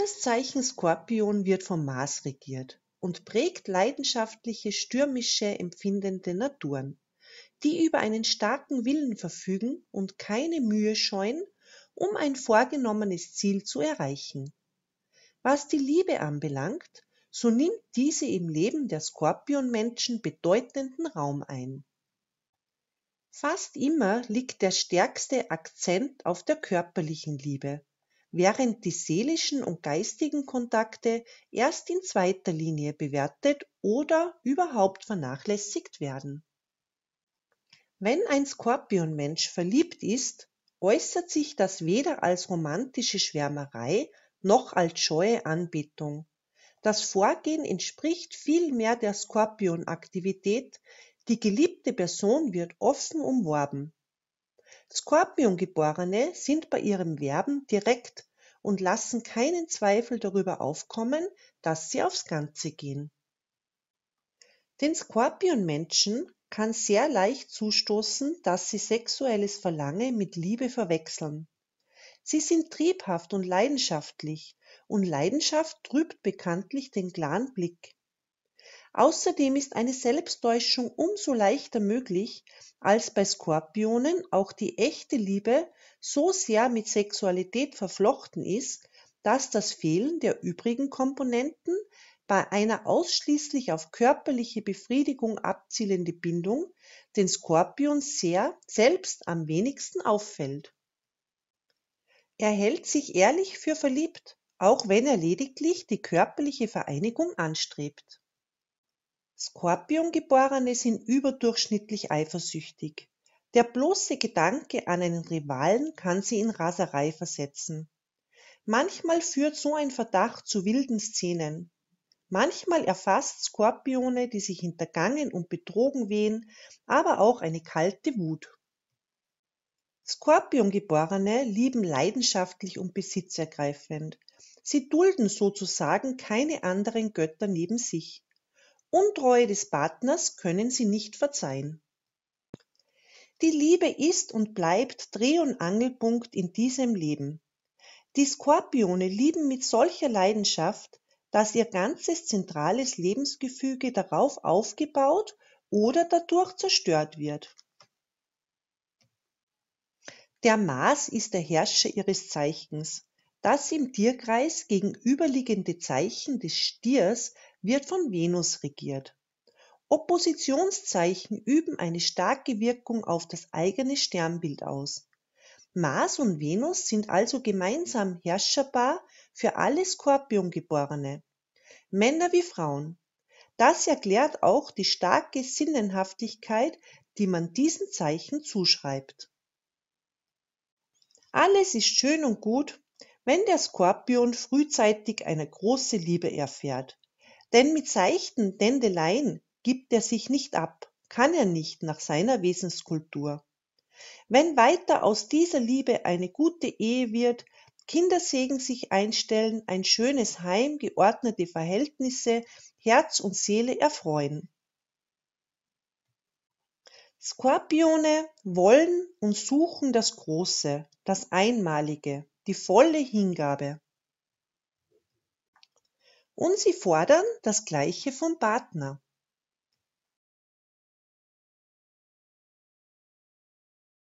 Das Zeichen Skorpion wird vom Mars regiert und prägt leidenschaftliche, stürmische, empfindende Naturen, die über einen starken Willen verfügen und keine Mühe scheuen, um ein vorgenommenes Ziel zu erreichen. Was die Liebe anbelangt, so nimmt diese im Leben der Skorpionmenschen bedeutenden Raum ein. Fast immer liegt der stärkste Akzent auf der körperlichen Liebe während die seelischen und geistigen Kontakte erst in zweiter Linie bewertet oder überhaupt vernachlässigt werden. Wenn ein Skorpionmensch verliebt ist, äußert sich das weder als romantische Schwärmerei noch als scheue Anbetung. Das Vorgehen entspricht vielmehr der Skorpionaktivität, die geliebte Person wird offen umworben. Skorpiongeborene sind bei ihrem Werben direkt und lassen keinen Zweifel darüber aufkommen, dass sie aufs Ganze gehen. Den Skorpionmenschen kann sehr leicht zustoßen, dass sie sexuelles Verlangen mit Liebe verwechseln. Sie sind triebhaft und leidenschaftlich, und Leidenschaft trübt bekanntlich den klaren Blick. Außerdem ist eine Selbsttäuschung umso leichter möglich, als bei Skorpionen auch die echte Liebe so sehr mit Sexualität verflochten ist, dass das Fehlen der übrigen Komponenten bei einer ausschließlich auf körperliche Befriedigung abzielende Bindung den Skorpion sehr selbst am wenigsten auffällt. Er hält sich ehrlich für verliebt, auch wenn er lediglich die körperliche Vereinigung anstrebt. Skorpiongeborene sind überdurchschnittlich eifersüchtig; der bloße Gedanke an einen Rivalen kann sie in Raserei versetzen. Manchmal führt so ein Verdacht zu wilden Szenen. Manchmal erfasst Skorpione, die sich hintergangen und betrogen wehen, aber auch eine kalte Wut. Skorpiongeborene lieben leidenschaftlich und besitzergreifend. Sie dulden sozusagen keine anderen Götter neben sich. Untreue des Partners können sie nicht verzeihen. Die Liebe ist und bleibt Dreh- und Angelpunkt in diesem Leben. Die Skorpione lieben mit solcher Leidenschaft, dass ihr ganzes zentrales Lebensgefüge darauf aufgebaut oder dadurch zerstört wird. Der Mars ist der Herrscher ihres Zeichens. Das im Tierkreis gegenüberliegende Zeichen des Stiers wird von Venus regiert. Oppositionszeichen üben eine starke Wirkung auf das eigene Sternbild aus. Mars und Venus sind also gemeinsam herrscherbar für alle Skorpiongeborene, Männer wie Frauen. Das erklärt auch die starke Sinnenhaftigkeit, die man diesen Zeichen zuschreibt. Alles ist schön und gut, wenn der Skorpion frühzeitig eine große Liebe erfährt, denn mit seichten Dendeleien gibt er sich nicht ab, kann er nicht nach seiner Wesenskultur. Wenn weiter aus dieser Liebe eine gute Ehe wird, Kindersegen sich einstellen, ein schönes Heim, geordnete Verhältnisse, Herz und Seele erfreuen. Skorpione wollen und suchen das Große, das Einmalige, die volle Hingabe. Und sie fordern das Gleiche vom Partner.